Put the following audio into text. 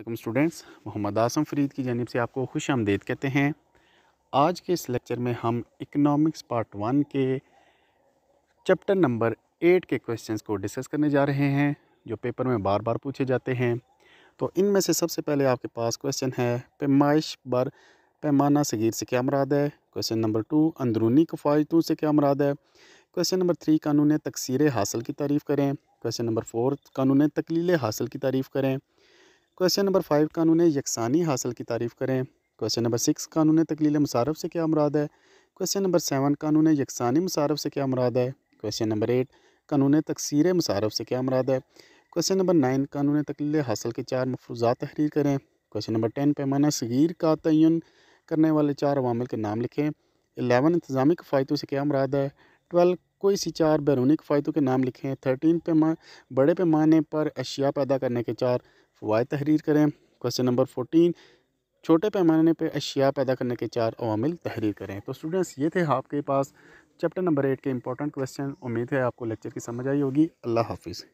अल्लाम स्टूडेंट्स मोहम्मद आसम फरीद की जानब से आपको खुश आमदेद कहते हैं आज के इस लेक्चर में हम इकनॉमिक्स पार्ट वन के चैप्टर नंबर एट के क्वेश्चंस को डिस्कस करने जा रहे हैं जो पेपर में बार बार पूछे जाते हैं तो इनमें से सबसे पहले आपके पास क्वेश्चन है पैमाइश बर पैमाना सगीर से क्या मराद है क्वेश्चन नंबर टू अंदरूनी कफायतों से क्या मराद है क्वेश्चन नंबर थ्री कानून तकसीर हासिल की तारीफ़ करें क्वेश्चन नंबर फोर कानून तकलील हासिल की तारीफ़ करें क्वेश्चन नंबर फाइव कानून यकसानी हासिल की तारीफ़ करें क्वेश्चन नंबर सिक्स कानून तकलील मसारफ से क्या मुराद है क्वेश्चन नंबर सेवन कानून यकसानी मसारफ से क्या मुराद है क्वेश्चन नंबर एट कानून तकसीर मसारफ से क्या मुराद है क्वेश्चन नंबर नाइन कानून तकलील हासिल के चार मफरूजा तहरीर करें क्वेश्चन नंबर टेन पैमाना सगीर का तयन करने वाले चार अवामिल के नाम लिखें एलेवन इंतजामी कफ़ायतों से क्या मुराद है ट्वेल्व कोई सी चार बैरूनी फ़ायदों के नाम लिखें थर्टीन पैमा बड़े पैमाने पर अशिया पैदा करने के चार फ़वाद तहरीर करें क्वेश्चन नंबर फोटीन छोटे पैमाने पर अशिया पैदा करने के चार अवामिल तहरीर करें तो स्टूडेंट्स ये थे आपके पास चैप्टर नंबर एट के इंपॉर्टेंट क्वेश्चन उम्मीद है आपको लेक्चर की समझ आई होगी अल्लाह हाफिज़